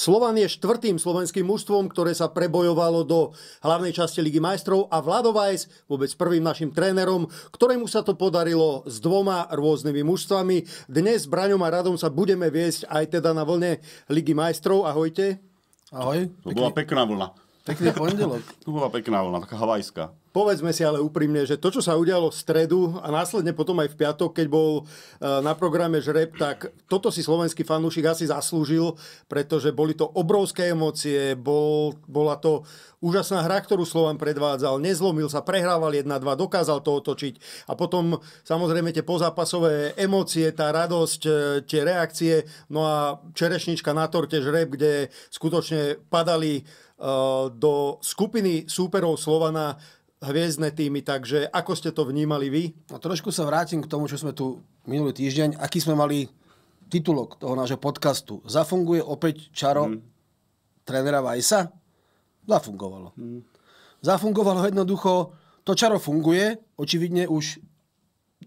Slovan je štvrtým slovenským mužstvom, ktoré sa prebojovalo do hlavnej časti Ligy majstrov a Vlado Vajs, vôbec prvým našim trénerom, ktorému sa to podarilo s dvoma rôznymi mužstvami. Dnes s Braňom a Radom sa budeme viesť aj teda na vlne Ligy majstrov. Ahojte. Ahoj. To bola pekná vlna. Pekný pondelok. to bola pekná vlna, taká havajská. Povedzme si ale úprimne, že to, čo sa udialo v stredu a následne potom aj v piatok, keď bol e, na programe žreb, tak toto si slovenský fanúšik asi zaslúžil, pretože boli to obrovské emócie, bol, bola to úžasná hra, ktorú Slovan predvádzal, nezlomil sa, prehrával 1-2, dokázal to otočiť a potom samozrejme tie pozápasové emócie, tá radosť, e, tie reakcie, no a čerešnička na torte žreb, kde skutočne padali e, do skupiny súperov Slovana hviezdne týmy, takže ako ste to vnímali vy? No, trošku sa vrátim k tomu, čo sme tu minulý týždeň, aký sme mali titulok toho nášho podcastu. Zafunguje opäť čaro mm. trénera Vajsa? Zafungovalo. Mm. Zafungovalo jednoducho, to čaro funguje, očividne už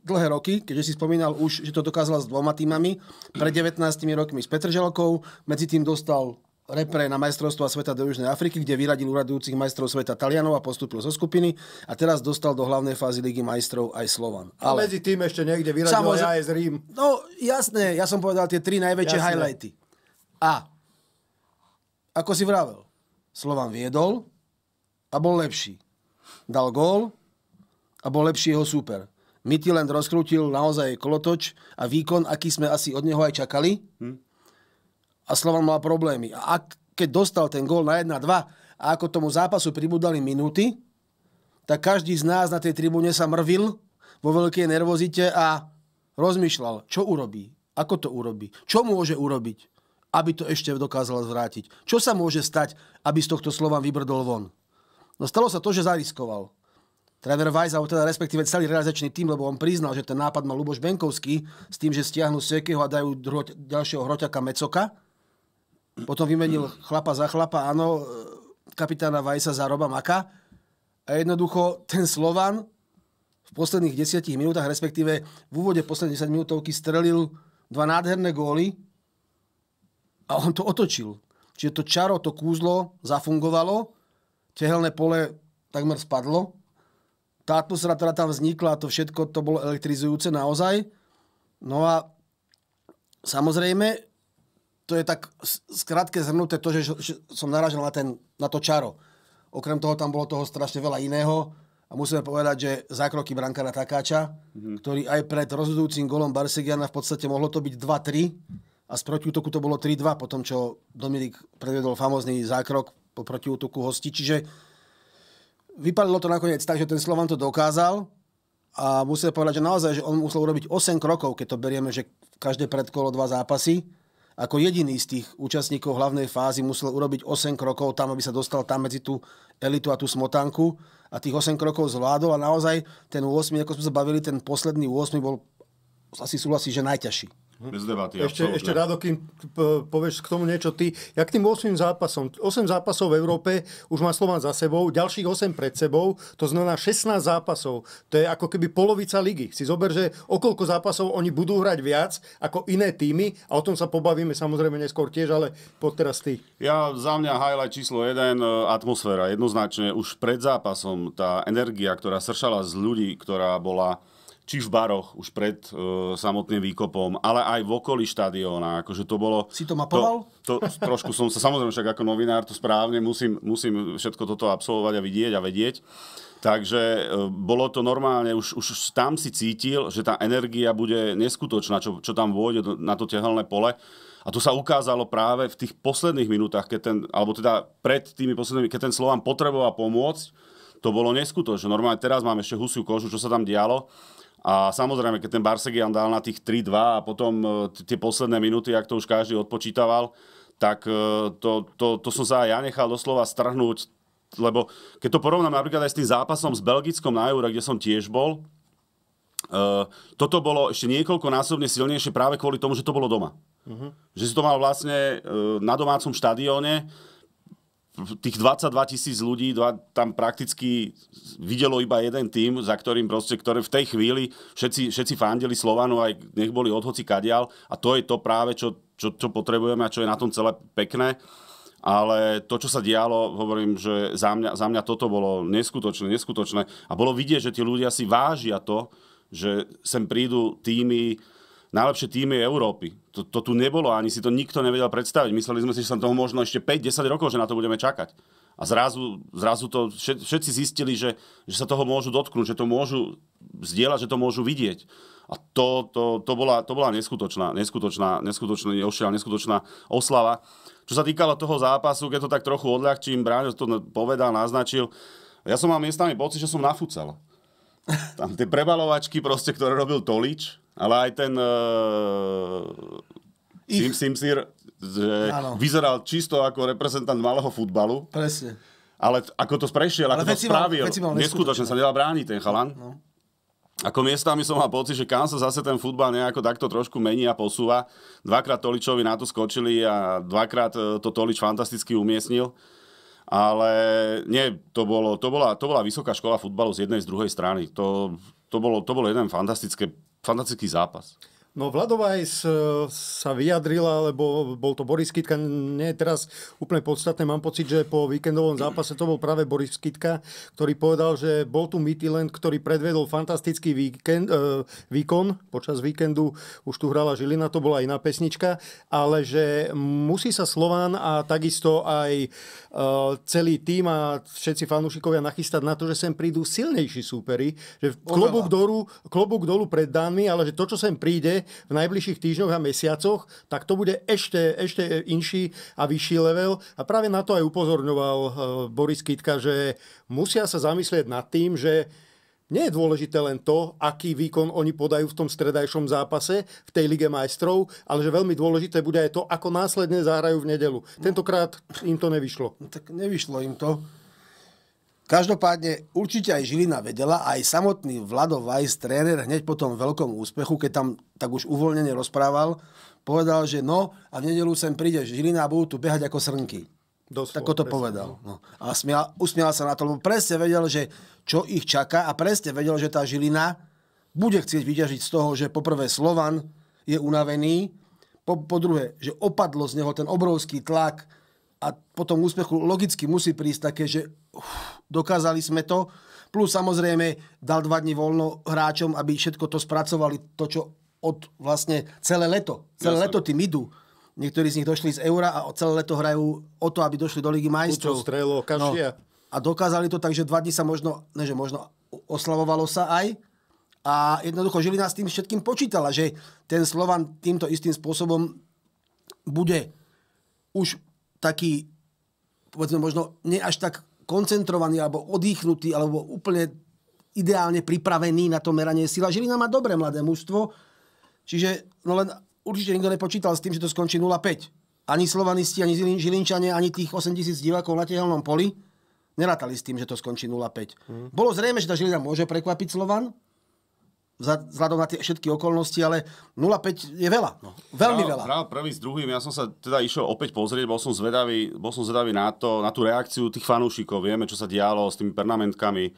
dlhé roky, keďže si spomínal už, že to dokázala s dvoma týmami, pred 19 rokmi s Petržalkou, medzi tým dostal repre na majstrovstvo sveta do Južnej Afriky, kde vyradil uradujúcich majstrov sveta Talianov a postúpil zo skupiny a teraz dostal do hlavnej fázy ligy majstrov aj Slovan. Ale... A medzi tým ešte niekde vyradil samozrejme, aj z Rím. No jasné, ja som povedal tie tri najväčšie jasné. highlighty. A ako si vravel, Slovan viedol a bol lepší. Dal gól a bol lepší jeho súper. Mytiland rozkrútil naozaj kolotoč a výkon, aký sme asi od neho aj čakali. Hm a Slovan mal problémy. A ak, keď dostal ten gól na 1-2 a ako tomu zápasu pribudali minúty, tak každý z nás na tej tribúne sa mrvil vo veľkej nervozite a rozmýšľal, čo urobí, ako to urobí, čo môže urobiť, aby to ešte dokázal zvrátiť. Čo sa môže stať, aby z tohto Slovan vybrdol von? No stalo sa to, že zariskoval. Tréner Weiss, alebo teda respektíve celý realizačný tým, lebo on priznal, že ten nápad mal Luboš Benkovský s tým, že stiahnu Svekeho a dajú druho, ďalšieho hroťaka Mecoka, potom vymenil chlapa za chlapa, áno, e, kapitána Vajsa za Roba Maka. A jednoducho ten Slovan v posledných desiatich minútach, respektíve v úvode posledných 10 minútovky strelil dva nádherné góly a on to otočil. Čiže to čaro, to kúzlo zafungovalo, tehelné pole takmer spadlo. Tá atmosféra, ktorá tam vznikla, to všetko to bolo elektrizujúce naozaj. No a samozrejme, to je tak skrátke zhrnuté to, že, že som narážil na, ten, na to čaro. Okrem toho tam bolo toho strašne veľa iného a musíme povedať, že zákroky brankára Takáča, mm-hmm. ktorý aj pred rozhodujúcim golom Barsegiana v podstate mohlo to byť 2-3 a z protiútoku to bolo 3-2 po tom, čo Dominik predvedol famózny zákrok po protiútoku hosti. Čiže vypadlo to nakoniec tak, že ten Slovan to dokázal a musíme povedať, že naozaj, že on musel urobiť 8 krokov, keď to berieme, že každé predkolo dva zápasy ako jediný z tých účastníkov hlavnej fázy musel urobiť 8 krokov tam, aby sa dostal tam medzi tú elitu a tú smotánku a tých 8 krokov zvládol a naozaj ten 8, ako sme sa bavili, ten posledný 8 bol asi súhlasí, že najťažší. Hm? Bez debaty, ešte, ešte rado, kým povieš k tomu niečo ty. Ja k tým 8 zápasom. 8 zápasov v Európe už má Slovan za sebou, ďalších 8 pred sebou, to znamená 16 zápasov. To je ako keby polovica ligy. Si zober, že okolko zápasov oni budú hrať viac ako iné týmy a o tom sa pobavíme samozrejme neskôr tiež, ale pod teraz ty. Ja za mňa highlight číslo 1, e, atmosféra. Jednoznačne už pred zápasom tá energia, ktorá sršala z ľudí, ktorá bola či v baroch už pred e, samotným výkopom, ale aj v okolí štadióna. Akože to bolo... Si to mapoval? To, to, trošku som sa, samozrejme však ako novinár to správne, musím, musím všetko toto absolvovať a vidieť a vedieť. Takže e, bolo to normálne, už, už tam si cítil, že tá energia bude neskutočná, čo, čo tam vôjde na to tehelné pole. A to sa ukázalo práve v tých posledných minútach, keď ten, alebo teda pred tými poslednými, keď ten Slován potreboval pomôcť, to bolo neskutočné. Normálne teraz máme ešte husiu kožu, čo sa tam dialo a samozrejme, keď ten Barsegian dal na tých 3-2 a potom e, tie posledné minúty, ak to už každý odpočítaval, tak e, to, to, to som sa aj ja nechal doslova strhnúť, lebo keď to porovnám napríklad aj s tým zápasom s Belgickom na Euro, kde som tiež bol, Uh, toto bolo ešte niekoľkonásobne silnejšie práve kvôli tomu, že to bolo doma. Uh-huh. Že si to mal vlastne uh, na domácom štadióne, tých 22 tisíc ľudí dva, tam prakticky videlo iba jeden tým, za ktorým proste, ktoré v tej chvíli všetci, všetci fandeli Slovanu, aj nech boli odhoci kadial a to je to práve, čo, čo, čo potrebujeme a čo je na tom celé pekné. Ale to, čo sa dialo, hovorím, že za mňa, za mňa toto bolo neskutočné, neskutočné. A bolo vidieť, že tí ľudia si vážia to, že sem prídu týmy, najlepšie týmy Európy. To, to tu nebolo, ani si to nikto nevedel predstaviť. Mysleli sme si, že sa toho možno ešte 5-10 rokov, že na to budeme čakať. A zrazu, zrazu to všetci zistili, že, že sa toho môžu dotknúť, že to môžu zdieľať, že to môžu vidieť. A to, to, to, bola, to bola neskutočná, neskutočná, neskutočná, neskutočná, neskutočná oslava. Čo sa týkalo toho zápasu, keď to tak trochu odľahčím, Bráňo to povedal, naznačil, ja som mal miestami pocit, že som nafúcal. Tam tie prebalovačky, proste, ktoré robil Tolič, ale aj ten uh, Sim Simsir, že ano. vyzeral čisto ako reprezentant malého futbalu. Presne. Ale ako to prešiel, ale ako to spravil, neskutočne sa nedá brániť ten chalan. No, no. Ako miestami som mal pocit, že kam sa zase ten futbal nejako takto trošku mení a posúva. Dvakrát Toličovi na to skočili a dvakrát eh, to Tolič fantasticky umiestnil. Ale nie, to, bolo, to, bola, to bola vysoká škola futbalu z jednej z druhej strany. To, to, bolo, to bolo jeden fantastické Van dat No Vladovajs sa vyjadrila, lebo bol to Boris Kytka. Nie je teraz úplne podstatné. Mám pocit, že po víkendovom zápase to bol práve Boris Kitka, ktorý povedal, že bol tu Mityland, ktorý predvedol fantastický víkend, e, výkon. Počas víkendu už tu hrala Žilina, to bola iná pesnička. Ale že musí sa Slován a takisto aj e, celý tým a všetci fanúšikovia nachystať na to, že sem prídu silnejší súperi. Že klobúk, dolu, klobúk dolu pred Dánmi, ale že to, čo sem príde, v najbližších týždňoch a mesiacoch, tak to bude ešte, ešte inší a vyšší level. A práve na to aj upozorňoval eh, Boris Kitka, že musia sa zamyslieť nad tým, že nie je dôležité len to, aký výkon oni podajú v tom stredajšom zápase v tej Lige majstrov, ale že veľmi dôležité bude aj to, ako následne zahrajú v nedelu. Tentokrát im to nevyšlo. No, tak nevyšlo im to. Každopádne určite aj Žilina vedela, aj samotný Vlado Weiss, tréner, hneď po tom veľkom úspechu, keď tam tak už uvoľnene rozprával, povedal, že no a v nedelu sem príde Žilina a budú tu behať ako srnky. Doslova, tak to presne, povedal. No. A smial, usmial sa na to, lebo presne vedel, že čo ich čaká a presne vedel, že tá Žilina bude chcieť vyťažiť z toho, že poprvé Slovan je unavený, po, po druhé, že opadlo z neho ten obrovský tlak a potom úspechu logicky musí prísť také, že uf, dokázali sme to. Plus samozrejme dal dva dní voľno hráčom, aby všetko to spracovali, to čo od vlastne celé leto. Celé Jasne. leto tým idú. Niektorí z nich došli z Eura a celé leto hrajú o to, aby došli do Ligy majstrov. strelo, No. A dokázali to, takže dva dní sa možno, neže že možno oslavovalo sa aj. A jednoducho Žilina s tým všetkým počítala, že ten Slovan týmto istým spôsobom bude už taký, povedzme možno, ne až tak koncentrovaní alebo odýchnutí alebo úplne ideálne pripravení na to meranie sila. Žilina má dobré mladé mužstvo, čiže no len určite nikto nepočítal s tým, že to skončí 0-5. Ani slovanisti, ani žilinčania, ani tých 8 tisíc divákov na tehelnom poli nerátali s tým, že to skončí 0-5. Mm. Bolo zrejme, že tá Žilina môže prekvapiť Slovan, vzhľadom na tie všetky okolnosti, ale 0,5 je veľa. No. Veľmi hral, veľa. Hral prvý s druhým, ja som sa teda išiel opäť pozrieť, bol som zvedavý, bol som zvedavý na, to, na tú reakciu tých fanúšikov. Vieme, čo sa dialo s tými permanentkami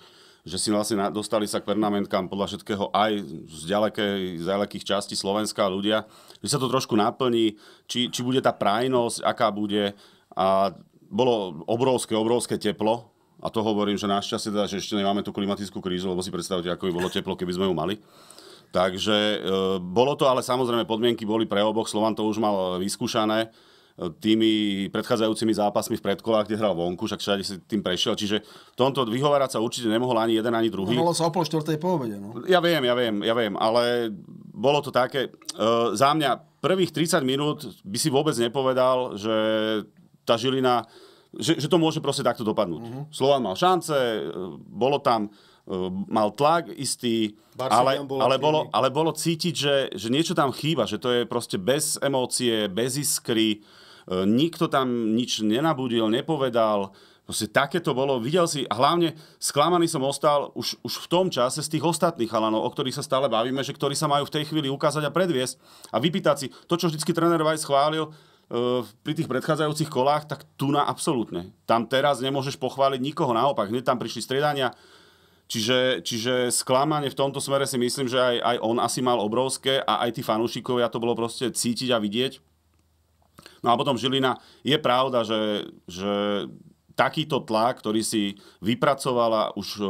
že si vlastne dostali sa k pernamentkám podľa všetkého aj z, ďalekej, z ďalekých častí Slovenska ľudia, že sa to trošku naplní, či, či bude tá prajnosť, aká bude. A bolo obrovské, obrovské teplo, a to hovorím, že našťastie teda, že ešte nemáme tú klimatickú krízu, lebo si predstavte, ako by bolo teplo, keby sme ju mali. Takže e, bolo to, ale samozrejme podmienky boli pre oboch. Slovan to už mal vyskúšané e, tými predchádzajúcimi zápasmi v predkolách, kde hral vonku, však všade si tým prešiel. Čiže v tomto vyhovárať sa určite nemohol ani jeden, ani druhý. No, bolo sa o pol štvrtej povede. No. Ja viem, ja viem, ja viem, ale bolo to také. E, za mňa prvých 30 minút by si vôbec nepovedal, že tá Žilina že, že to môže proste takto dopadnúť. Uh-huh. Mhm. Slovan mal šance, e, bolo tam, e, mal tlak istý, ale, bolo ale, bolo, ale bolo cítiť, že, že niečo tam chýba, že to je proste bez emócie, bez iskry, e, nikto tam nič nenabudil, nepovedal, Proste také to bolo, videl si, a hlavne sklamaný som ostal už, už v tom čase z tých ostatných halanov, o ktorých sa stále bavíme, že ktorí sa majú v tej chvíli ukázať a predviesť a vypýtať si to, čo vždycky tréner Vajs schválil, Eh, pri tých predchádzajúcich kolách, tak tu na absolútne. Tam teraz nemôžeš pochváliť nikoho, naopak, hneď tam prišli striedania. Čiže, čiže sklamanie v tomto smere si myslím, že aj, aj on asi mal obrovské a aj tí fanúšikovia to bolo proste cítiť a vidieť. No a potom Žilina, je pravda, že, že takýto tlak, ktorý si vypracovala už eh,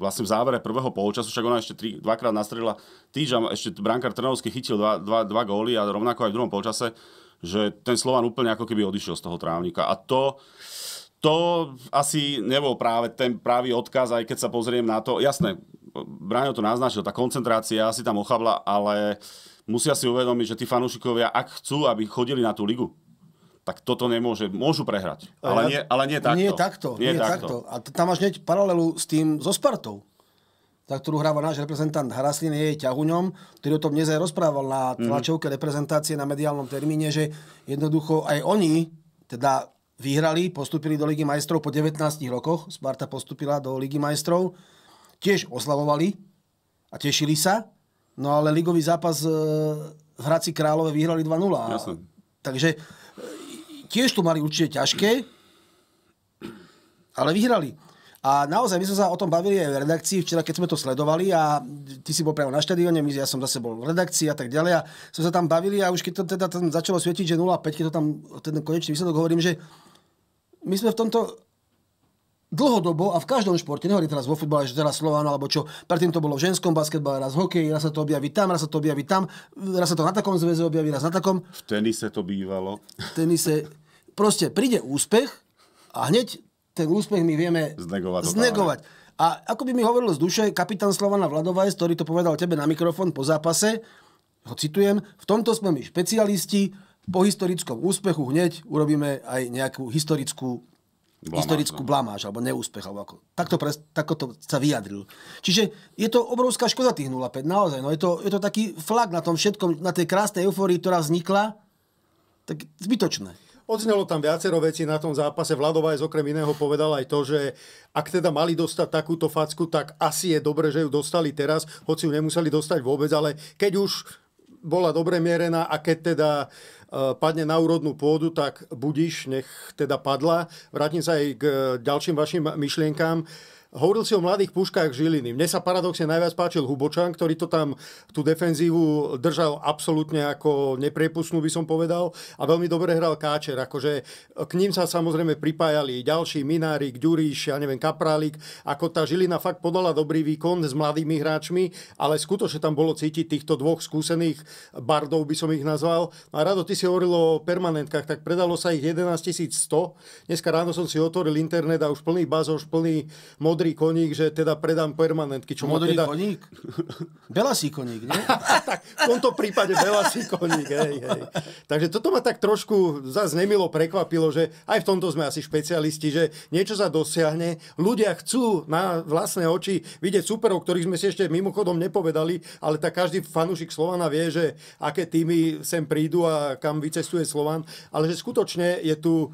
vlastne v závere prvého polčasu, však ona ešte tri, dvakrát nastrelila týž a ešte Brankar Trnovský chytil dva, dva, dva góly a rovnako aj v druhom polčase, že ten Slovan úplne ako keby odišiel z toho trávnika. A to, to asi nebol práve ten pravý odkaz, aj keď sa pozriem na to. Jasné, Braňo to naznačil, tá koncentrácia asi tam ochabla, ale musia si uvedomiť, že tí fanúšikovia, ak chcú, aby chodili na tú ligu, tak toto nemôže, môžu prehrať. Ale, ja, nie, ale nie takto. Nie takto. Nie, nie takto. takto. A tam máš hneď paralelu s tým, so Spartou za ktorú hráva náš reprezentant Hraslin, je jej ťahuňom, ktorý o tom dnes aj rozprával na mhm. tlačovke reprezentácie na mediálnom termíne, že jednoducho aj oni, teda vyhrali, postupili do Ligy majstrov po 19 rokoch, Sparta postupila do Ligy majstrov, tiež oslavovali a tešili sa, no ale ligový zápas e, v Hradci Králové vyhrali 2-0. Jasne. Takže e, tiež to mali určite ťažké, ale vyhrali. A naozaj, my sme sa o tom bavili aj v redakcii včera, keď sme to sledovali a ty si bol priamo na štadióne, my, ja som zase bol v redakcii a tak ďalej a sme sa tam bavili a už keď to teda tam začalo svietiť, že 0,5, keď to tam ten konečný výsledok hovorím, že my sme v tomto dlhodobo a v každom športe, nehovorím teraz vo futbale, že teraz Slovan alebo čo, predtým to bolo v ženskom basketbale, raz hokej, raz sa to objaví tam, raz sa to objaví tam, raz sa to na takom zväze objaví, raz na takom. V tenise to bývalo. V tenise. Proste príde úspech a hneď ten úspech my vieme znegovať. znegovať. A ako by mi hovoril z duše kapitán Slovana Vladovajs, ktorý to povedal tebe na mikrofón po zápase, ho citujem, v tomto sme my špecialisti, po historickom úspechu hneď urobíme aj nejakú historickú blamáž, historickú no. blamáž, alebo neúspech, alebo ako. Takto, pres, takto sa vyjadril. Čiže je to obrovská škoda tých 0,5, naozaj. No je, to, je to taký flak na tom všetkom, na tej krásnej euforii, ktorá vznikla, tak zbytočné. Odznelo tam viacero vecí na tom zápase. aj okrem iného povedal aj to, že ak teda mali dostať takúto facku, tak asi je dobre, že ju dostali teraz, hoci ju nemuseli dostať vôbec, ale keď už bola dobre mierená a keď teda e, padne na úrodnú pôdu, tak budiš, nech teda padla. Vrátim sa aj k e, ďalším vašim myšlienkám. Hovoril si o mladých puškách Žiliny. Mne sa paradoxne najviac páčil Hubočan, ktorý to tam tú defenzívu držal absolútne ako nepriepustnú, by som povedal. A veľmi dobre hral Káčer. Akože e, k ním sa samozrejme pripájali ďalší Minárik, Ďuriš, ja neviem, Kaprálik. Ako tá Žilina fakt podala dobrý výkon s mladými hráčmi, ale skutočne tam bolo cítiť týchto dvoch skúsených bardov, by som ich nazval. No a rado, ty si hovoril o permanentkách, tak predalo sa ich 11 100. Dneska ráno som si otvoril internet a už plný bazoš, už plný model modrý koník, že teda predám permanentky. Čo modrý teda... koník? Belasí koník, nie? tak, v tomto prípade belasí koník, hej, hej. Takže toto ma tak trošku zase nemilo prekvapilo, že aj v tomto sme asi špecialisti, že niečo sa dosiahne, ľudia chcú na vlastné oči vidieť superov, ktorých sme si ešte mimochodom nepovedali, ale tak každý fanúšik Slovana vie, že aké týmy sem prídu a kam vycestuje Slovan, ale že skutočne je tu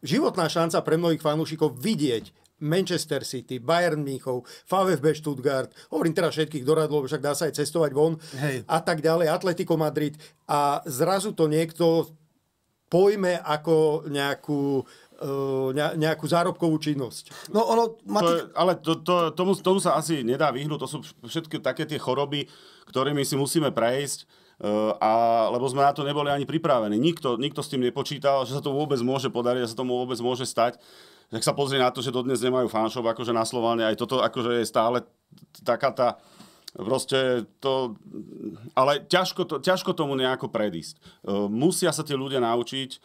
životná šanca pre mnohých fanúšikov vidieť Manchester City, Bayern Mníchov, VfB Stuttgart, hovorím teraz všetkých doradlo, však dá sa aj cestovať von Hej. a tak ďalej, Atletico Madrid a zrazu to niekto pojme ako nejakú e, nejakú zárobkovú činnosť. No ono... Mati... To je, ale to, to, tomu, tomu sa asi nedá vyhnúť. To sú všetky také tie choroby, ktorými si musíme prejsť. E, a, lebo sme na to neboli ani pripravení. Nikto, nikto s tým nepočítal, že sa to vôbec môže podariť, že sa tomu vôbec môže stať. Tak sa pozrie na to, že dodnes nemajú fanšov akože na Slovanie, Aj toto akože je stále taká tá... Proste to... Ale ťažko, to, ťažko tomu nejako predísť. E, musia sa tie ľudia naučiť e,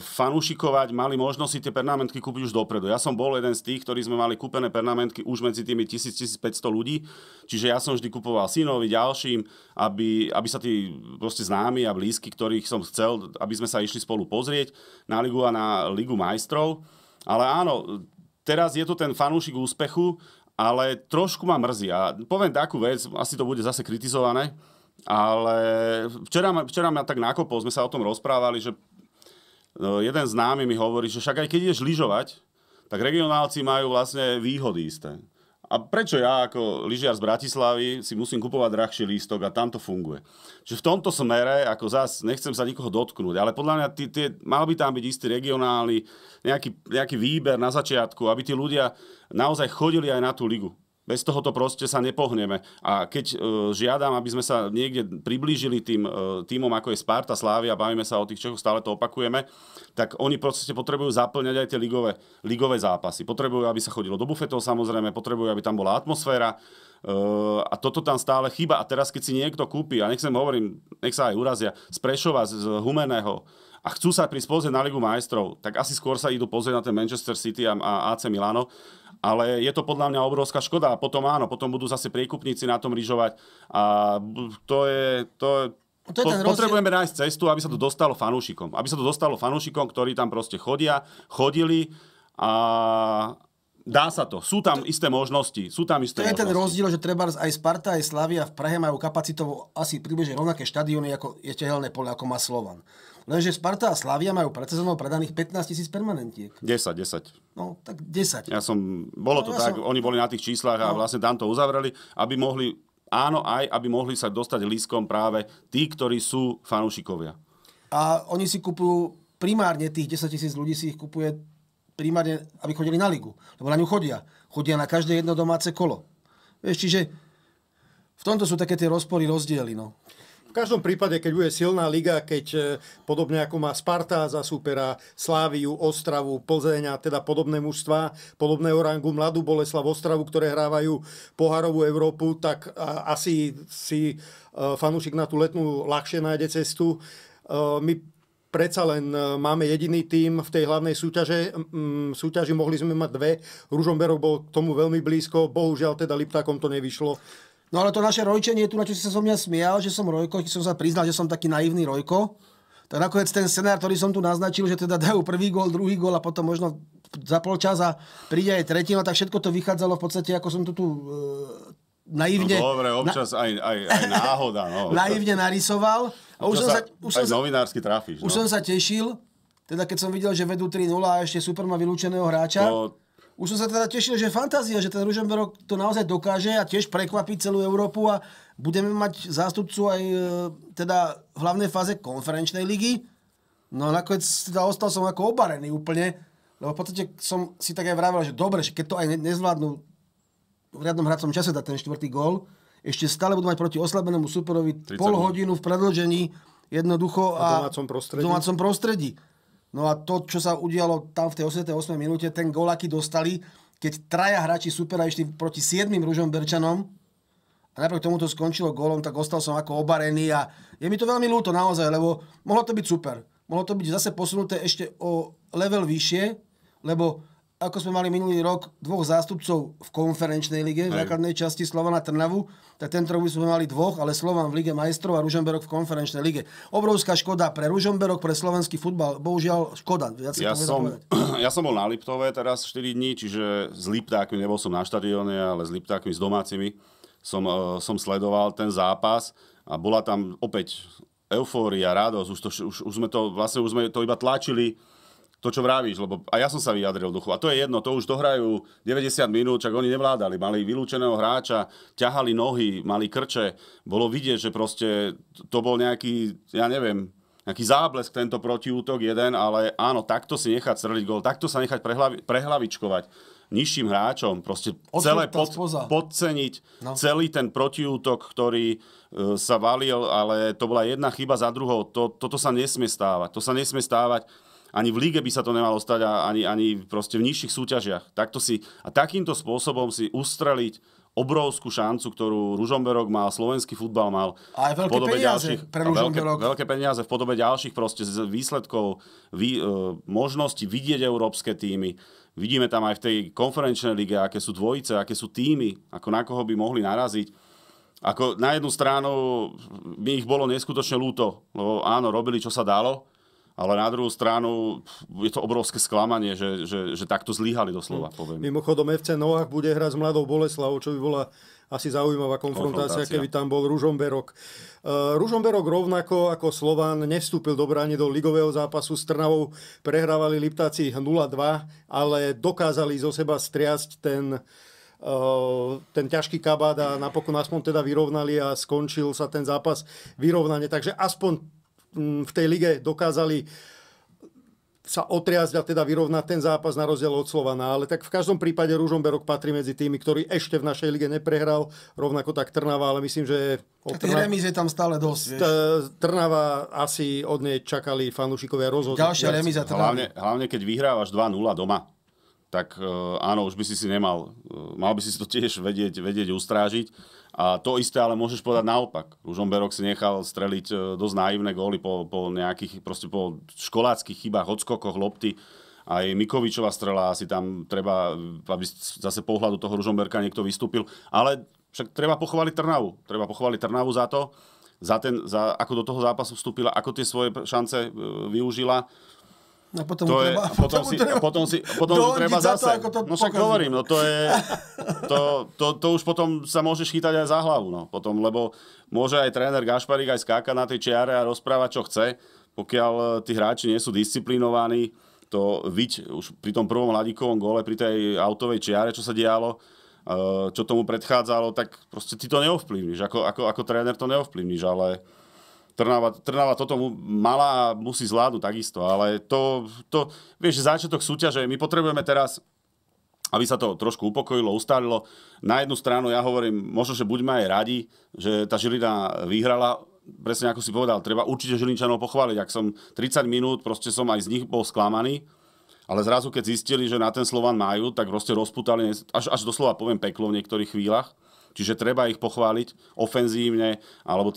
fanúšikovať, mali možnosť si tie pernamentky kúpiť už dopredu. Ja som bol jeden z tých, ktorí sme mali kúpené pernamentky už medzi tými 1000-1500 ľudí, čiže ja som vždy kupoval synovi, ďalším, aby, aby sa tí proste známi a blízky, ktorých som chcel, aby sme sa išli spolu pozrieť na ligu a na ligu majstrov ale áno, teraz je to ten fanúšik úspechu, ale trošku ma mrzí. A poviem takú vec, asi to bude zase kritizované, ale včera, včera ma tak nakopol, sme sa o tom rozprávali, že e, jeden známy mi hovorí, že však aj keď ideš lyžovať, tak regionálci majú vlastne výhody isté. A prečo ja ako lyžiar z Bratislavy si musím kupovať drahší lístok a tam to funguje? Čiže v tomto smere, ako zás, nechcem sa nikoho dotknúť, ale podľa mňa tie, tie, mal by tam byť istý regionálny nejaký, nejaký výber na začiatku, aby tí ľudia naozaj chodili aj na tú ligu. Bez tohoto proste sa nepohneme. A keď e, žiadam, aby sme sa niekde priblížili tým e, týmom, ako je Sparta, Slávia, bavíme sa o tých Čechoch, stále to opakujeme, tak oni proste potrebujú zaplňať aj tie ligové, ligové zápasy. Potrebujú, aby sa chodilo do bufetov samozrejme, potrebujú, aby tam bola atmosféra, Uh, a toto tam stále chýba. A teraz, keď si niekto kúpi, a nech hovorím, nech sa aj urazia, z Prešova, z Humeného, a chcú sa prísť pozrieť na Ligu majstrov, tak asi skôr sa idú pozrieť na ten Manchester City a, a AC Milano, ale je to podľa mňa obrovská škoda. A potom áno, potom budú zase priekupníci na tom rýžovať. A to je, to je, to po, Potrebujeme rozdiel. nájsť cestu, aby sa to dostalo fanúšikom. Aby sa to dostalo fanúšikom, ktorí tam proste chodia, chodili a, Dá sa to. Sú tam to, isté možnosti. Sú tam isté to je ten rozdiel, že treba aj Sparta, aj Slavia v Prahe majú kapacitovo asi približne rovnaké štadióny, ako je tehelné pole, ako má Slovan. Lenže Sparta a Slavia majú pred predaných 15 tisíc permanentiek. 10, 10. No, tak 10. Ja som, bolo no, to ja tak, som... oni boli na tých číslach no. a vlastne tam to uzavreli, aby mohli, áno aj, aby mohli sa dostať lískom práve tí, ktorí sú fanúšikovia. A oni si kupujú primárne tých 10 tisíc ľudí si ich kupuje primárne, aby chodili na ligu. Lebo na ňu chodia. Chodia na každé jedno domáce kolo. Vieš, čiže v tomto sú také tie rozpory, rozdiely. No. V každom prípade, keď bude silná liga, keď e, podobne ako má Sparta za súpera, Sláviu, Ostravu, Plzeň a teda podobné mužstva, podobného rangu Mladú Boleslav, Ostravu, ktoré hrávajú poharovú Európu, tak e, asi si e, fanúšik na tú letnú ľahšie nájde cestu. My predsa len e, máme jediný tým v tej hlavnej súťaže. Súťaži mohli sme mať dve. Ružomberok bol k tomu veľmi blízko. Bohužiaľ teda Liptákom to nevyšlo. No ale to naše rojčenie, tu na čo si sa so mňa smial, že som rojko, že som sa priznal, že som taký naivný rojko. Tak nakoniec ten scenár, ktorý som tu naznačil, že teda dajú prvý gól, druhý gól a potom možno za polčas a príde aj no tak všetko to vychádzalo v podstate, ako som tu, e, naivne... No dobre, občas na... aj, aj, aj náhoda. No. naivne narisoval. A už, som sa, už som sa, trafíš. Už no. som sa tešil, teda keď som videl, že vedú 3-0 a ešte super má vylúčeného hráča. To... Už som sa teda tešil, že fantázia, že ten Ružomberok to naozaj dokáže a tiež prekvapí celú Európu a budeme mať zástupcu aj e, teda v hlavnej fáze konferenčnej ligy. No a nakoniec teda ostal som ako obarený úplne, lebo v podstate som si tak aj vravil, že dobre, že keď to aj nezvládnu v riadnom hracom čase dať ten štvrtý gól, ešte stále budú mať proti oslabenému superovi pol hodinu v predlžení jednoducho a v domácom prostredí. V domácom prostredí. No a to, čo sa udialo tam v tej 88. minúte, ten gól, aký dostali, keď traja hráči supera išli proti 7 Ružom Berčanom a napriek tomu to skončilo gólom, tak ostal som ako obarený a je mi to veľmi ľúto naozaj, lebo mohlo to byť super. Mohlo to byť zase posunuté ešte o level vyššie, lebo ako sme mali minulý rok dvoch zástupcov v konferenčnej lige, v základnej časti Slovana Trnavu, tak tento rok by sme mali dvoch, ale Slovan v lige majstrov a Ružomberok v konferenčnej lige. Obrovská škoda pre Ružomberok, pre slovenský futbal. Bohužiaľ, škoda. Ja, ja, som, ja som bol na Liptove teraz 4 dní, čiže s Liptákmi, nebol som na štadióne, ale s Liptákmi, s domácimi som, eh, som sledoval ten zápas a bola tam opäť eufória, radosť. Už, to, už, už sme to, vlastne už sme to iba tlačili to, čo vravíš, lebo a ja som sa vyjadril duchu. A to je jedno, to už dohrajú 90 minút, čak oni nevládali. Mali vylúčeného hráča, ťahali nohy, mali krče. Bolo vidieť, že proste to bol nejaký, ja neviem, nejaký záblesk tento protiútok jeden, ale áno, takto si nechať streliť gol, takto sa nechať prehlavi, prehlavičkovať nižším hráčom, proste celé pod, podceniť no. celý ten protiútok, ktorý e, sa valil, ale to bola jedna chyba za druhou. To, toto sa nesmie stávať. To sa nesmie stávať ani v líge by sa to nemalo stať, ani, ani proste v nižších súťažiach. Takto si, a takýmto spôsobom si ustreliť obrovskú šancu, ktorú Ružomberok mal, slovenský futbal mal. A aj veľké peniaze ďalších, pre Ružomberok. Veľké, veľké peniaze v podobe ďalších proste výsledkov, vý, e, možnosti vidieť európske týmy. Vidíme tam aj v tej konferenčnej lige, aké sú dvojice, aké sú týmy, ako na koho by mohli naraziť. Ako na jednu stranu by ich bolo neskutočne lúto, lebo áno, robili čo sa dalo, ale na druhú stranu je to obrovské sklamanie, že, že, že takto zlíhali doslova, hm. poviem. Mimochodom FC Noah bude hrať s mladou Boleslavou, čo by bola asi zaujímavá konfrontácia, keby tam bol Ružomberok. Uh, e, Ružomberok rovnako ako Slován nevstúpil do bráne do ligového zápasu s Trnavou. Prehrávali Liptáci 0-2, ale dokázali zo seba striasť ten e, ten ťažký kabát a napokon aspoň teda vyrovnali a skončil sa ten zápas vyrovnanie. Takže aspoň Mm, v tej lige dokázali sa otriazť. a teda vyrovnať ten zápas na rozdiel od Slovana. Ale tak v každom prípade Ružomberok patrí medzi tými, ktorí ešte v našej lige neprehral, rovnako tak Trnava, ale myslím, že... Od Trna... remis je tam stále dosť. Trnava asi od nej čakali fanúšikovia rozhodnutia. Ďalšia remiza Trnava. Hlavne, hlavne keď vyhrávaš 2-0 doma tak e, áno, už by si si nemal, e, mal by si to tiež vedieť, vedieť ustrážiť. A to isté ale môžeš povedať naopak. Ružomberok si nechal streliť e, dosť naivné góly po, po nejakých, proste po školáckých chybách, odskokoch, lopty. Aj Mikovičová strela asi tam treba, aby zase pohľadu toho Ružomberka niekto vystúpil. Ale však treba pochváliť Trnavu. Treba pochváliť Trnavu za to, za ten, za, ako do toho zápasu vstúpila, ako tie svoje šance využila a potom to je, treba, a potom, si, treba, potom si, potom to treba zase. To, to no však pokazí. hovorím, no to je, to, to, to, už potom sa môžeš chytať aj za hlavu, no potom, lebo môže aj tréner Gašparík aj skákať na tej čiare a rozprávať, čo chce, pokiaľ eh, tí hráči nie sú disciplinovaní, to viď už pri tom prvom hladíkovom gole, pri tej autovej čiare, čo sa dialo, eh, čo tomu predchádzalo, tak proste ty to neovplyvníš. Ako, ako, ako tréner to neovplyvníš, ale Trnava, Trnava toto mala a musí zvládnuť takisto, ale to, to vieš, začiatok súťaže, my potrebujeme teraz aby sa to trošku upokojilo, ustálilo. Na jednu stranu ja hovorím, možno, že buďme aj radi, že tá Žilina vyhrala, presne ako si povedal, treba určite Žilinčanov pochváliť. Ak som 30 minút, proste som aj z nich bol sklamaný, ale zrazu, keď zistili, že na ten Slovan majú, tak proste rozputali, až, až doslova poviem peklo v niektorých chvíľach. Čiže treba ich pochváliť ofenzívne, alebo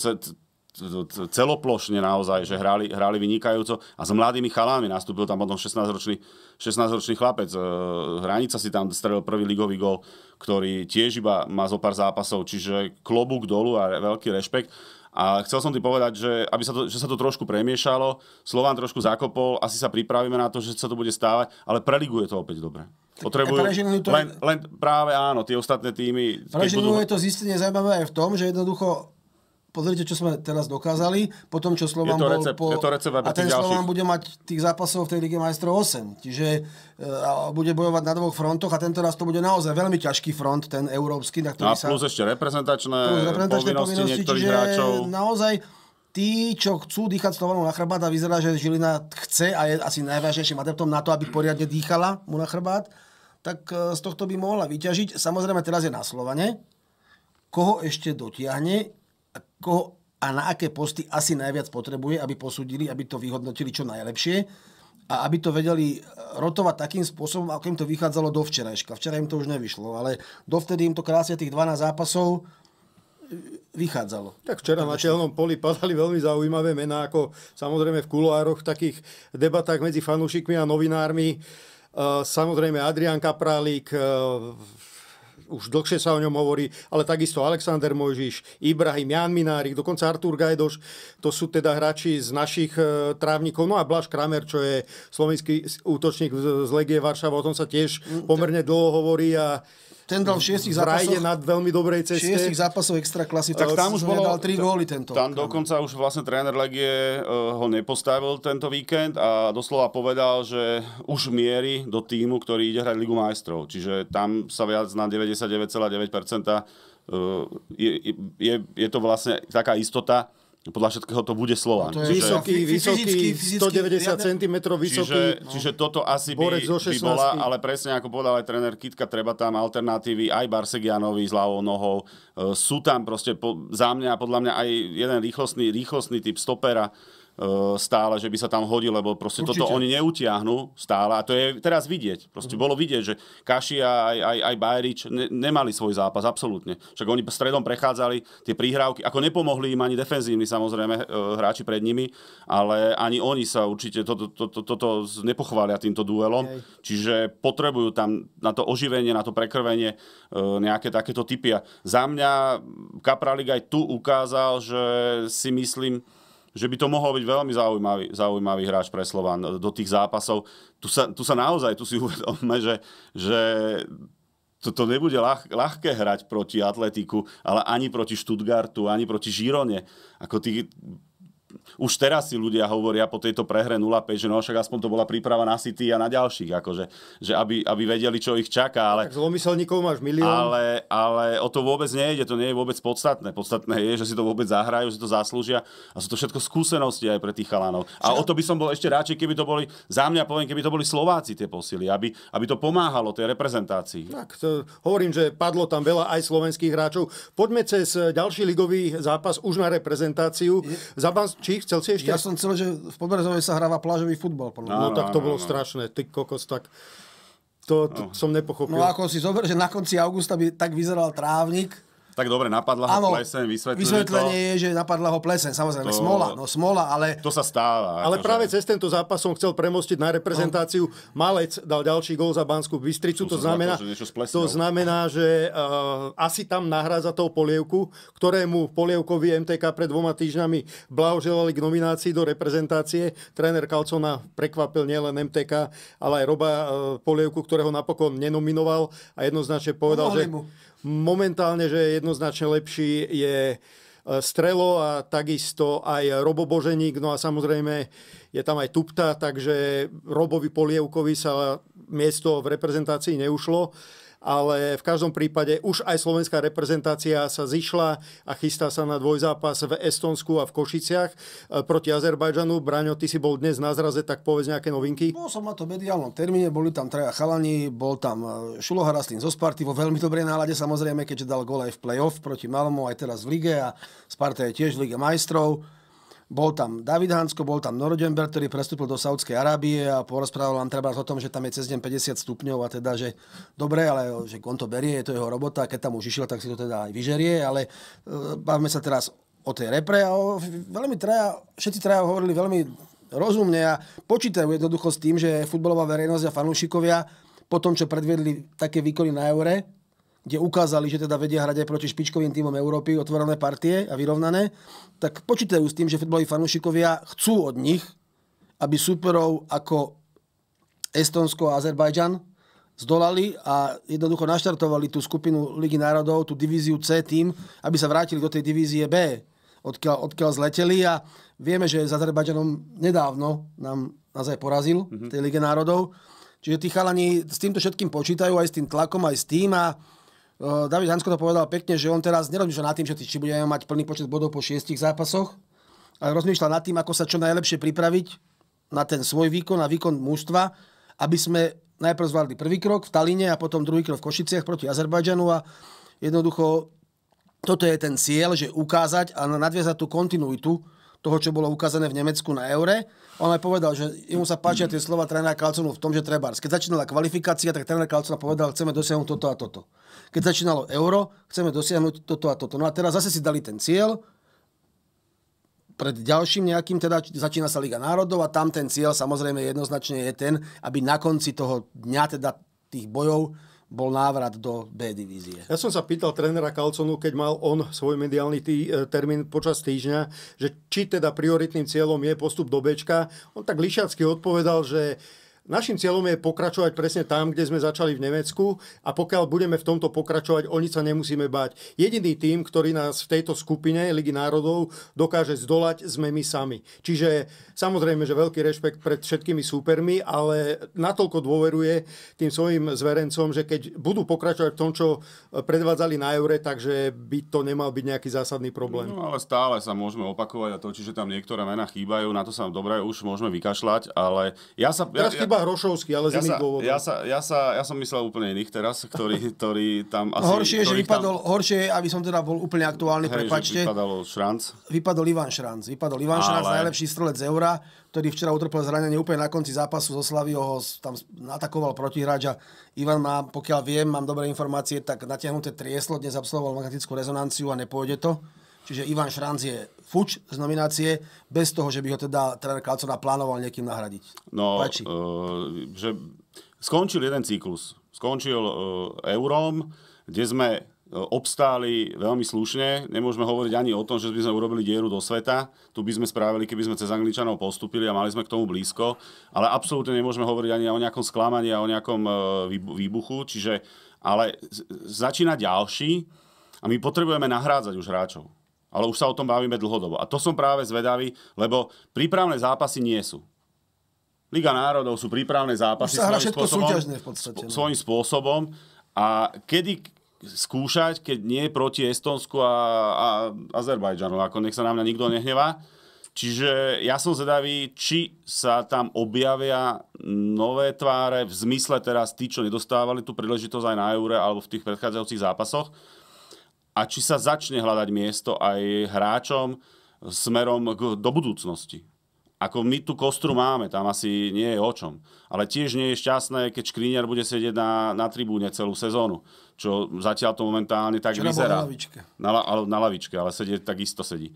celoplošne naozaj, že hrali, hrali vynikajúco a s mladými chalami nastúpil tam potom 16-ročný, 16-ročný chlapec. E, Hranica si tam strelil prvý ligový gol, ktorý tiež iba má zo pár zápasov, čiže klobúk dolu a veľký rešpekt. A chcel som ti povedať, že, aby sa to, že sa to trošku premiešalo, Slován trošku zakopol, asi sa pripravíme na to, že sa to bude stávať, ale preliguje to opäť dobre. Potrebujú, to... len, len práve áno, tie ostatné týmy... Pre budú... to zistenie zaujímavé aj v tom, že jednoducho Pozrite, čo sme teraz dokázali, potom čo Slovan bol... Recept, po, to recept, a ten Slovan bude mať tých zápasov v tej Lige majstrov 8. Čiže e, bude bojovať na dvoch frontoch a tento raz to bude naozaj veľmi ťažký front, ten európsky. Na ktorý a sa, plus ešte reprezentačné, plus reprezentačné povinnosti, povinnosti niektorých čiže hráčov. naozaj tí, čo chcú dýchať Slovanu na chrbát a vyzerá, že Žilina chce a je asi najvážnejším adeptom na to, aby poriadne dýchala mu na chrbát, tak e, z tohto by mohla vyťažiť. Samozrejme, teraz je na Slovane. Koho ešte dotiahne, koho a na aké posty asi najviac potrebuje, aby posúdili, aby to vyhodnotili čo najlepšie a aby to vedeli eh, rotovať takým spôsobom, ako im to vychádzalo do včerajška. Včera im to už nevyšlo, ale dovtedy im to krásne tých 12 zápasov eh, vychádzalo. Tak včera na čelnom poli padali veľmi zaujímavé mená, ako samozrejme v kuloároch, v takých debatách medzi fanúšikmi a novinármi. Eh, samozrejme Adrian Kaprálik, už dlhšie sa o ňom hovorí, ale takisto Alexander Mojžiš, Ibrahim, Jan Minárik, dokonca Artur Gajdoš, to sú teda hráči z našich e, trávnikov. No a Blaž Kramer, čo je slovenský útočník z Legie Varšava, o tom sa tiež mm, pomerne dlho hovorí a ten dal v šiestich zápasoch. na veľmi dobrej ceste. Šiestich zápasov extra klasy. Tak tam už bolo... Dal tri góly tento. Tam dokonca už vlastne tréner Legie eh, ho nepostavil tento víkend a doslova povedal, že už mierí do týmu, ktorý ide hrať Ligu majstrov. Čiže tam sa viac na 99,9% eh, je, je, je to vlastne taká istota, podľa všetkého to bude Slován. No to je vysoký, vysoký, fyzický, 190 cm vysoký. Čiže, no. čiže toto asi by, by bola, ale presne ako povedal aj tréner Kitka, treba tam alternatívy aj Barsegianovi s ľavou nohou. E, sú tam proste po, za mňa, podľa mňa aj jeden rýchlostný, rýchlostný typ stopera E, stále, že by sa tam hodil, lebo proste Určite. toto oni neutiahnú stále. A to je teraz vidieť. Proste uh-huh. bolo vidieť, že Kaši a aj, aj, aj Bajrič ne, nemali svoj zápas, absolútne. Však oni stredom prechádzali tie príhrávky, ako nepomohli im ani defenzívni samozrejme e, hráči pred nimi, ale ani oni sa určite toto to, to, to, to nepochvália týmto duelom. Okay. Čiže potrebujú tam na to oživenie, na to prekrvenie e, nejaké takéto typy. A za mňa Kapralik aj tu ukázal, že si myslím, že by to mohol byť veľmi zaujímavý, zaujímavý hráč pre Slovan do tých zápasov. Tu sa, tu sa naozaj, tu si uvedomme, že, že toto nebude ľah, ľahké hrať proti Atletiku, ale ani proti Stuttgartu, ani proti Žirone. Ako tí, už teraz si ľudia hovoria po tejto prehre 0-5, že no však aspoň to bola príprava na City a na ďalších, akože, že aby, aby vedeli, čo ich čaká. No ale, tak zlomyselníkov máš milión. Ale, ale o to vôbec nejde, to nie je vôbec podstatné. Podstatné je, že si to vôbec zahrajú, že to zaslúžia a sú to všetko skúsenosti aj pre tých chalanov. A o to by som bol ešte radšej, keby to boli, za mňa poviem, keby to boli Slováci tie posily, aby, aby to pomáhalo tej reprezentácii. Tak, to, hovorím, že padlo tam veľa aj slovenských hráčov. Poďme cez ďalší ligový zápas už na reprezentáciu. Zabans- či či? Chcel si ešte? Ja som chcel, že v Podbrezovej sa hráva plážový futbal. No, no, no tak to no, bolo no. strašné. Ty kokos, tak... To, to no. som nepochopil. No ako si zober, že na konci augusta by tak vyzeral trávnik, tak dobre, napadla ho ano, vysvetlenie Vysvetlenie to. je, že napadla ho plesen, samozrejme, to, smola, no smola, ale... To sa stáva. Ale že... Akože. práve cez tento zápas som chcel premostiť na reprezentáciu. No. Malec dal ďalší gól za Banskú Bystricu, to, znamená, to znamená, že uh, asi tam nahrádza toho polievku, ktorému polievkovi MTK pred dvoma týždňami blahoželali k nominácii do reprezentácie. Tréner Kalcona prekvapil nielen MTK, ale aj Roba uh, Polievku, ktorého napokon nenominoval a jednoznačne povedal, no, že... Mu momentálne, že jednoznačne lepší je e, Strelo a takisto aj Robo Boženík, no a samozrejme je tam aj Tupta, takže Robovi Polievkovi sa miesto v reprezentácii neušlo ale v každom prípade už aj slovenská reprezentácia sa zišla a chystá sa na dvojzápas v Estonsku a v Košiciach e, proti Azerbajdžanu. Braňo, ty si bol dnes na zraze, tak povedz nejaké novinky. Bol som na to mediálnom termíne, boli tam traja chalani, bol tam e, Šulo Hrastín zo Sparty vo veľmi dobrej nálade, samozrejme, keďže dal gol aj v play-off proti Malmo, aj teraz v lige a Sparta je tiež v lige majstrov. Bol tam David Hansko, bol tam Norodenberg, ktorý prestúpil do Saudskej Arábie a porozprával nám treba o tom, že tam je cez deň 50 stupňov a teda, že dobre, ale že on to berie, je to jeho robota, keď tam už išiel, tak si to teda aj vyžerie, ale e, bavme sa teraz o tej repre a o, veľmi traja, všetci traja hovorili veľmi rozumne a počítajú jednoducho s tým, že futbalová verejnosť a fanúšikovia po tom, čo predviedli také výkony na Eure, kde ukázali, že teda vedia hrať aj proti špičkovým týmom Európy otvorené partie a vyrovnané, tak počítajú s tým, že futbaloví fanúšikovia chcú od nich, aby superov ako Estonsko a Azerbajďan zdolali a jednoducho naštartovali tú skupinu Ligy národov, tú divíziu C tým, aby sa vrátili do tej divízie B, odkiaľ, odkiaľ zleteli a vieme, že s Azerbajdžanom nedávno nám naozaj porazil mhm. v tej Lige národov. Čiže tí chalani s týmto všetkým počítajú, aj s tým tlakom, aj s tým a David Hansko to povedal pekne, že on teraz nerozmýšľa nad tým, že či budeme mať plný počet bodov po šiestich zápasoch, ale rozmýšľa nad tým, ako sa čo najlepšie pripraviť na ten svoj výkon a výkon mužstva, aby sme najprv zvládli prvý krok v Taline a potom druhý krok v Košiciach proti Azerbajdžanu a jednoducho toto je ten cieľ, že ukázať a nadviazať tú kontinuitu toho, čo bolo ukázané v Nemecku na Eure on aj povedal, že mu sa páčia tie slova trénera Kalconu v tom, že treba. Keď začínala kvalifikácia, tak tréner Kalcona povedal, chceme dosiahnuť toto a toto. Keď začínalo euro, chceme dosiahnuť toto a toto. No a teraz zase si dali ten cieľ, pred ďalším nejakým, teda začína sa Liga národov a tam ten cieľ samozrejme jednoznačne je ten, aby na konci toho dňa, teda tých bojov, bol návrat do B divízie. Ja som sa pýtal trénera Kalconu, keď mal on svoj mediálny tý, e, termín počas týždňa, že či teda prioritným cieľom je postup do Bčka. On tak lišacky odpovedal, že Našim cieľom je pokračovať presne tam, kde sme začali v Nemecku a pokiaľ budeme v tomto pokračovať, oni sa nemusíme báť. Jediný tým, ktorý nás v tejto skupine Ligy národov dokáže zdolať, sme my sami. Čiže samozrejme, že veľký rešpekt pred všetkými súpermi, ale natoľko dôveruje tým svojim zverencom, že keď budú pokračovať v tom, čo predvádzali na Eure, takže by to nemal byť nejaký zásadný problém. No ale stále sa môžeme opakovať a to, čiže tam niektoré mená chýbajú, na to sa dobre už môžeme vykašľať, ale ja sa... ja, ja iba Hrošovský, ale z ja iných dôvodov. Ja, sa, ja, sa, ja som myslel úplne iných teraz, ktorý, ktorý tam asi... Horšie je, že vypadol, tam... horšie je, aby som teda bol úplne aktuálny, hey, prepačte. vypadal Šranc. Vypadol Ivan Šranc. Vypadol Ivan ale... Šranc, najlepší strelec z Eura, ktorý včera utrpel zranenie úplne na konci zápasu zo Slavio, ho tam atakoval protihráč a Ivan má, pokiaľ viem, mám dobré informácie, tak natiahnuté trieslo, dnes absolvoval magnetickú rezonanciu a nepôjde to. Čiže Ivan Šranc je fuč z nominácie, bez toho, že by ho teda tréner Kalcona plánoval niekým nahradiť. No, Uh, že skončil jeden cyklus. Skončil uh, eurom, kde sme e, obstáli veľmi slušne. Nemôžeme hovoriť ani o tom, že by sme urobili dieru do sveta. Tu by sme spravili, keby sme cez Angličanov postupili a mali sme k tomu blízko. Ale absolútne nemôžeme hovoriť ani o nejakom sklamaní a o nejakom výbuchu. Čiže, ale začína ďalší a my potrebujeme nahrádzať už hráčov ale už sa o tom bavíme dlhodobo. A to som práve zvedavý, lebo prípravné zápasy nie sú. Liga národov sú prípravné zápasy sa svojím spôsobom, v podstate, no. svojím spôsobom a kedy skúšať, keď nie proti Estonsku a, a Azerbajdžanu, ako nech sa na mňa nikto nehnevá. Čiže ja som zvedavý, či sa tam objavia nové tváre v zmysle teraz tí, čo nedostávali tú príležitosť aj na Eure alebo v tých predchádzajúcich zápasoch a či sa začne hľadať miesto aj hráčom smerom k, do budúcnosti. Ako my tú kostru máme, tam asi nie je o čom. Ale tiež nie je šťastné, keď Škriňar bude sedieť na, na tribúne celú sezónu. Čo zatiaľ to momentálne tak Včera vyzerá. na lavičke. Na, la, na lavičke, ale sedieť takisto sedí. E,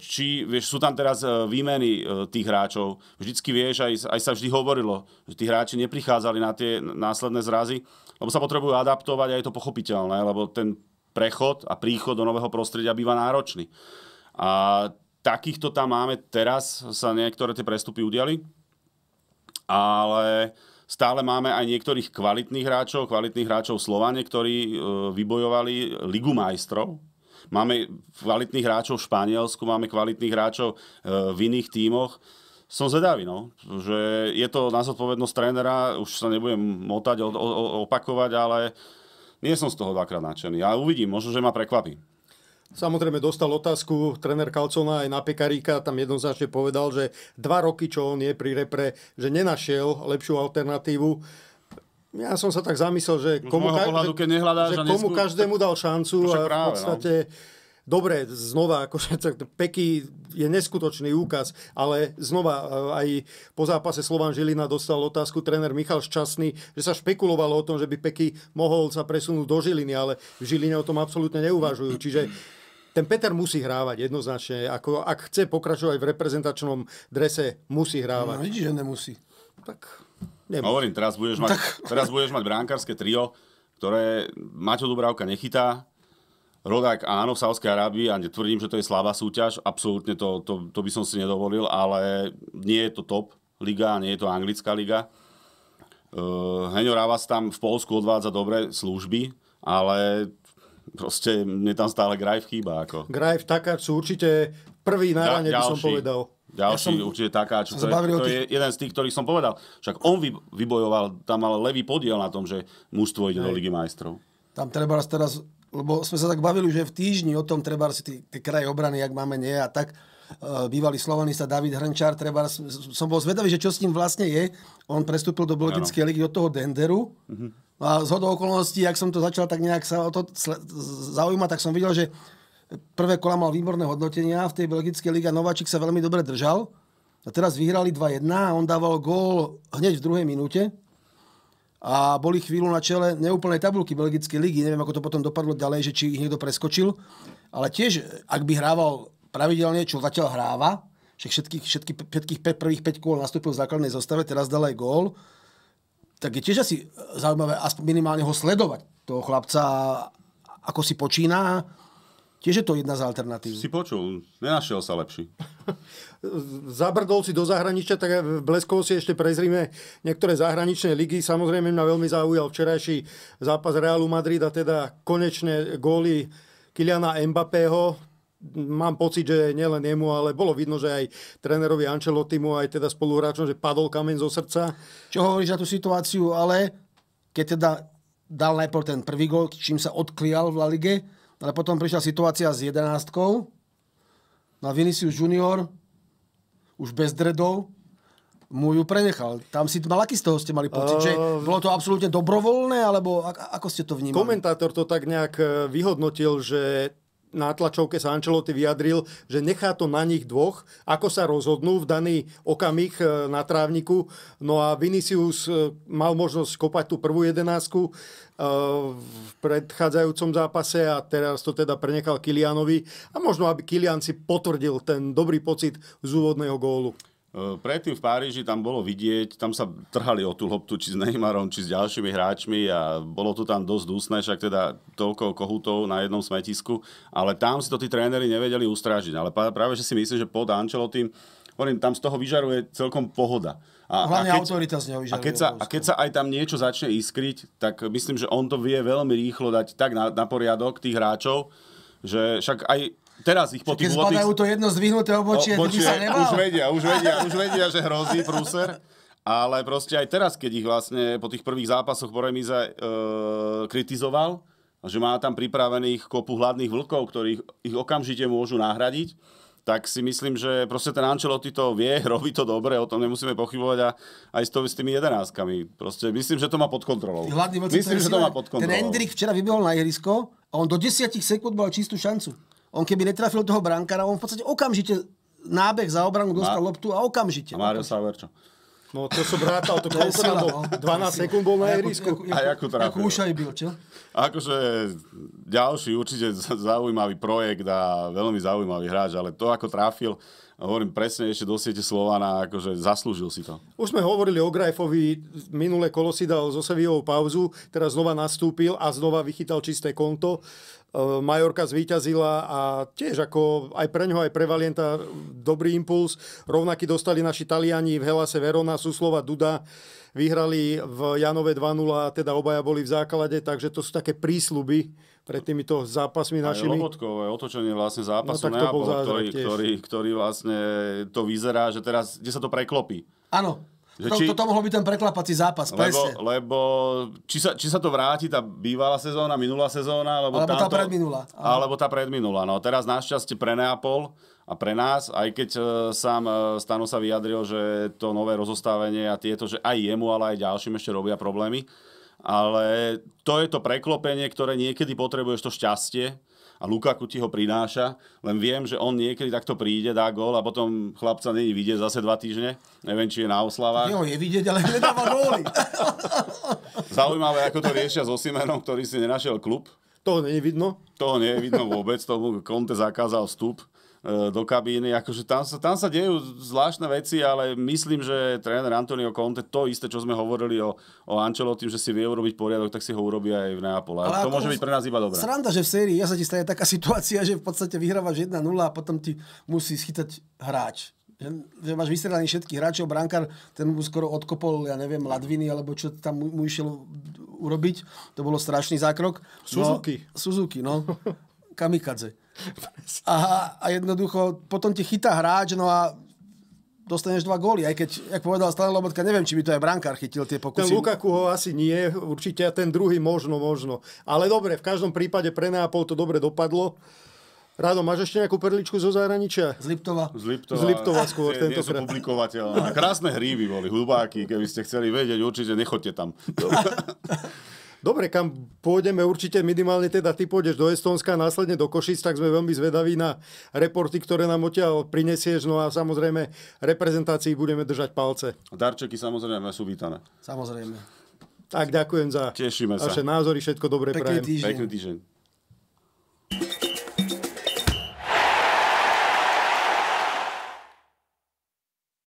či, vieš, sú tam teraz e, výmeny e, tých hráčov. Vždycky vieš, aj, aj sa vždy hovorilo, že tí hráči neprichádzali na tie následné zrazy, lebo sa potrebujú adaptovať a je to pochopiteľné, lebo ten prechod a príchod do nového prostredia býva náročný. A takýchto tam máme teraz, sa niektoré tie prestupy udiali, ale stále máme aj niektorých kvalitných hráčov, kvalitných hráčov Slovane, ktorí e, vybojovali Ligu majstrov, Máme kvalitných hráčov v Španielsku, máme kvalitných hráčov e, v iných tímoch. Som zvedavý, no, že je to na zodpovednosť trénera, už sa nebudem motať, opakovať, ale uh, nie som z toho dvakrát nadšený. Ja uvidím, možno, že ma prekvapí. Samozrejme dostal otázku tréner Kalcona aj na Pekaríka, tam jednoznačne povedal, že dva roky, čo on je pri repre, že nenašiel lepšiu alternatívu. Ja som sa tak zamyslel, že komu, pohľadu, že, že komu neskú... každému dal šancu no a práve, v no. podstate no dobre, znova, akože Peky je neskutočný úkaz, ale znova e, aj po zápase Slovan Žilina dostal otázku tréner Michal Šťastný, že sa špekulovalo o tom, že by Peky mohol sa presunúť do Žiliny, ale v Žiline o tom absolútne neuvažujú. Čiže ten Peter musí hrávať jednoznačne. Ako, ak chce pokračovať v reprezentačnom drese, musí hrávať. No, že nemusí. Tak nemusí. Hovorím, teraz budeš mať, tak... teraz budeš mať bránkarské trio, ktoré Maťo Dubravka nechytá, Rodák áno v Sávskej Arábii a netvrdím, že to je slabá súťaž, absolútne to, to, to by som si nedovolil, ale nie je to top liga, nie je to anglická liga. Uh, e, Heňo Ravas tam v Polsku odvádza dobré služby, ale proste mne tam stále Grajv chýba. Ako. Grajv, Takáč sú určite prvý na rane, ja, by som povedal. Ďalší ja som, určite Takáč, to, je, to je jeden z tých, ktorých som povedal. Však on vy, vybojoval, tam mal levý podiel na tom, že mužstvo ide Hej. do Ligy majstrov. Tam treba teraz lebo sme sa tak bavili, že v týždni o tom treba si tie kraje obrany, jak máme nie a tak. E, bývalý slovanista David Hrnčár, treba, som bol zvedavý, že čo s ním vlastne je. On prestúpil do Belgickej ligy od toho Denderu. Mm-hmm. A z hodou okolností, ak som to začal tak nejak sa o to zaujímať, tak som videl, že prvé kola mal výborné hodnotenia v tej Belgickej lige Nováčik sa veľmi dobre držal. A teraz vyhrali 2-1 a on dával gól hneď v druhej minúte a boli chvíľu na čele neúplnej tabulky Belgickej ligy. Neviem, ako to potom dopadlo ďalej, že či ich niekto preskočil. Ale tiež, ak by hrával pravidelne, čo zatiaľ hráva, že všetkých, všetkých, všetkých prvých 5 kôl nastúpil v základnej zostave, teraz dal aj gól, tak je tiež asi zaujímavé aspoň minimálne ho sledovať, toho chlapca, ako si počína, Tiež je to jedna z alternatív. Si počul, nenašiel sa lepší. Zabrdol si do zahraničia, tak v Bleskovo si ešte prezrime niektoré zahraničné ligy. Samozrejme mňa veľmi zaujal včerajší zápas Realu Madrid a teda konečné góly Kiliana Mbappého, mám pocit, že nielen jemu, ale bolo vidno, že aj trénerovi Ancelottimu, aj teda spoluhráčom, že padol kameň zo srdca. Čo hovoríš na tú situáciu, ale keď teda dal najprv ten prvý gol, čím sa odklial v La Lige, ale potom prišla situácia s jedenáctkou, na no Vinicius Junior, už bez dredov, mu ju prenechal. Tam si mal, aký z toho ste mali pocit? Uh, že bolo to absolútne dobrovoľné, alebo ako ste to vnímali? Komentátor to tak nejak eh, vyhodnotil, že na tlačovke sa Ancelotti vyjadril, že nechá to na nich dvoch, ako sa rozhodnú v daný okamih e, na trávniku. No a Vinicius e, mal možnosť kopať tú prvú jedenásku e, v predchádzajúcom zápase a teraz to teda prenechal Kilianovi a možno, aby Kilian si potvrdil ten dobrý pocit z úvodného gólu. Predtým v Páriži tam bolo vidieť, tam sa trhali o tú loptu či s Neymarom, či s ďalšími hráčmi a bolo to tam dosť dusné, však teda toľko kohutov na jednom smetisku, ale tam si to tí tréneri nevedeli ustrážiť. Ale práve, že si myslím, že pod tým. hovorím, tam z toho vyžaruje celkom pohoda. A, Hlavne a keď, autorita z neho vyžaruje. A keď, sa, a keď sa aj tam niečo začne iskriť, tak myslím, že on to vie veľmi rýchlo dať tak na, na poriadok tých hráčov, že však aj Teraz ich po tých Keď zbadajú to jedno zdvihnuté no, obočie, no, sa nebal. Už vedia, už vedia, už vedia, že hrozí prúser. Ale proste aj teraz, keď ich vlastne po tých prvých zápasoch po remize e, kritizoval, že má tam pripravených kopu hladných vlkov, ktorí ich okamžite môžu nahradiť, tak si myslím, že proste ten Ancelotti to vie, robí to dobre, o tom nemusíme pochybovať a aj s, to, s tými jedenáctkami. Proste myslím, že to má pod kontrolou. Hladný vlci, myslím, že to má pod kontrolou. Ten Endrik včera vybehol na ihrisko a on do 10 sekúnd mal čistú šancu. On keby netrafil toho brankára, on v podstate okamžite nábeh za obranu dostal Ma... loptu a okamžite. A Mário Saver čo? No to som vrátal, to koľko tam bol? 12 no. sekúnd bol na ihrisku. A ako trafil. Ako aj byl, čo? Akože ďalší určite zaujímavý projekt a veľmi zaujímavý hráč, ale to ako trafil, hovorím presne ešte do siete Slovana, akože zaslúžil si to. Už sme hovorili o Grajfovi, minulé kolo si dal zo Sevillou pauzu, teraz znova nastúpil a znova vychytal čisté konto. E, Majorka zvíťazila a tiež ako aj pre ňoho, aj pre Valienta dobrý impuls. Rovnaký dostali naši Taliani v Helase Verona, slova Duda vyhrali v Janove 2-0, teda obaja boli v základe, takže to sú také prísluby pred týmito zápasmi našimi. Aj Lobotkové otočenie vlastne zápasu no, Neapol, ktorý, ktorý, ktorý vlastne to vyzerá, že teraz, kde sa to preklopí. Áno, To, či... Toto mohol byť ten preklapací zápas, lebo, presne. Lebo či sa, či sa to vráti, tá bývalá sezóna, minulá sezóna, alebo, alebo tamto, tá predminulá. Alebo tá predminulá. No teraz našťastie pre Neapol a pre nás, aj keď uh, sám uh, Stano sa vyjadril, že to nové rozostavenie a tieto, že aj jemu, ale aj ďalším ešte robia problémy, ale to je to preklopenie, ktoré niekedy potrebuješ to šťastie a Lukaku ti ho prináša, len viem, že on niekedy takto príde, dá gól a potom chlapca není vidieť zase dva týždne. Neviem, či je na oslavách. Jo, je vidieť, ale nedáva góly. Zaujímavé, ako to riešia s Osimenom, ktorý si nenašiel klub. Toho nie je vidno. Toho nie je vidno vôbec, tomu Conte zakázal vstup. E, do kabíny. Akože tam sa, tam sa dejú zvláštne veci, ale myslím, že tréner Antonio Conte, to isté, čo sme hovorili o, o Ančelo, tým, že si vie urobiť poriadok, tak si ho urobí aj v Neapole. Ale to môže byť pre nás iba dobré. Sranda, že v sérii ja sa ti stane taká situácia, že v podstate vyhrávaš 1-0 a potom ti musí schytať hráč že, že máš vystredaný všetky hráčov, brankár, ten mu skoro odkopol, ja neviem, Ladviny, alebo čo tam mu, mu išiel urobiť. To bolo strašný zákrok. No, Suzuki, no. Kamikadze. A, a jednoducho potom ti chytá hráč, no a dostaneš dva góly, aj keď, jak povedal stále Lobotka, neviem, či by to aj brankár chytil tie pokusy. Ten Lukaku ho asi nie, určite a ten druhý možno, možno. Ale dobre, v každom prípade pre Neapol to dobre dopadlo. Rado, máš ešte nejakú perličku zo zahraničia? Z Liptova. Z Liptova, Z Liptova skôr nie, tento Nie sú publikovateľné. Krásne hríby boli, hlubáky, keby ste chceli vedieť, určite nechoďte tam. dobre, kam pôjdeme určite minimálne teda ty pôjdeš do Estónska, následne do Košic, tak sme veľmi zvedaví na reporty, ktoré nám odtiaľ prinesieš, no a samozrejme reprezentácii budeme držať palce. Darčeky samozrejme sú vítané. Samozrejme. Tak ďakujem za Tešíme sa. vaše názory, všetko dobré Pekný prajem. Týždeň. Pekný týždeň.